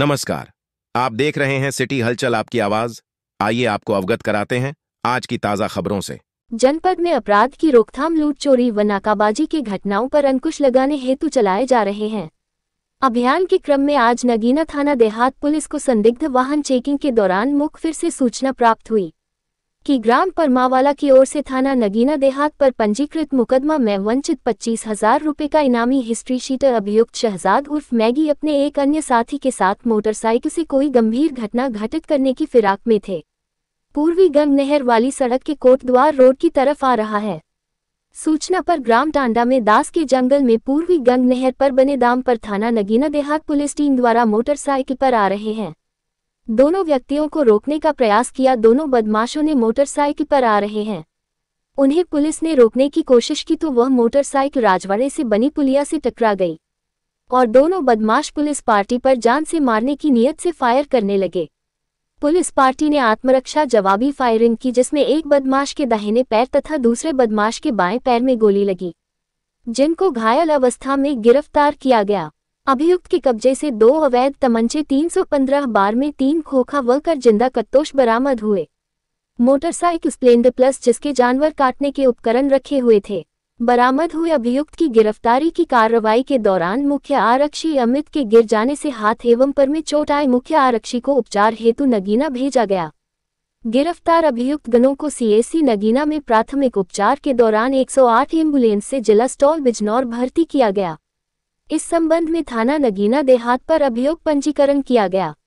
नमस्कार आप देख रहे हैं सिटी हलचल आपकी आवाज आइए आपको अवगत कराते हैं आज की ताज़ा खबरों से जनपद में अपराध की रोकथाम लूट चोरी व नाकाबाजी की घटनाओं पर अंकुश लगाने हेतु चलाए जा रहे हैं अभियान के क्रम में आज नगीना थाना देहात पुलिस को संदिग्ध वाहन चेकिंग के दौरान मुख फिर से सूचना प्राप्त हुई कि ग्राम परमावाला की ओर से थाना नगीना देहात पर पंजीकृत मुकदमा में वंचित पच्चीस हजार रुपये का इनामी हिस्ट्री शीटर अभियुक्त शहजाद उर्फ मैगी अपने एक अन्य साथी के साथ मोटरसाइकिल से कोई गंभीर घटना घटित करने की फिराक में थे पूर्वी गंग नहर वाली सड़क के कोटद्वार रोड की तरफ आ रहा है सूचना पर ग्राम टांडा में दास के जंगल में पूर्वी गंग नहर पर बने दाम पर थाना नगीना देहात पुलिस टीम द्वारा मोटरसाइकिल पर आ रहे हैं दोनों व्यक्तियों को रोकने का प्रयास किया दोनों बदमाशों ने मोटरसाइकिल पर आ रहे हैं उन्हें पुलिस ने रोकने की कोशिश की तो वह मोटरसाइकिल राजवाड़े से बनी पुलिया से टकरा गई और दोनों बदमाश पुलिस पार्टी पर जान से मारने की नीयत से फायर करने लगे पुलिस पार्टी ने आत्मरक्षा जवाबी फायरिंग की जिसमें एक बदमाश के दाहिने पैर तथा दूसरे बदमाश के बाएं पैर में गोली लगी जिनको घायल अवस्था में गिरफ्तार किया गया अभियुक्त के कब्जे से दो अवैध तमंचे 315 बार में तीन खोखा व कर जिंदा कत्तोश बरामद हुए मोटरसाइकिल स्प्लेंडर प्लस जिसके जानवर काटने के उपकरण रखे हुए थे बरामद हुए अभियुक्त की गिरफ्तारी की कार्रवाई के दौरान मुख्य आरक्षी अमित के गिर जाने से हाथ एवं पर में चोट आए मुख्य आरक्षी को उपचार हेतु नगीना भेजा गया गिरफ्तार अभियुक्त गणों को सीएससी नगीना में प्राथमिक उपचार के दौरान 108 एम्बुलेंस से जिला स्टॉल बिजनौर भर्ती किया गया इस संबंध में थाना नगीना देहात पर अभियोग पंजीकरण किया गया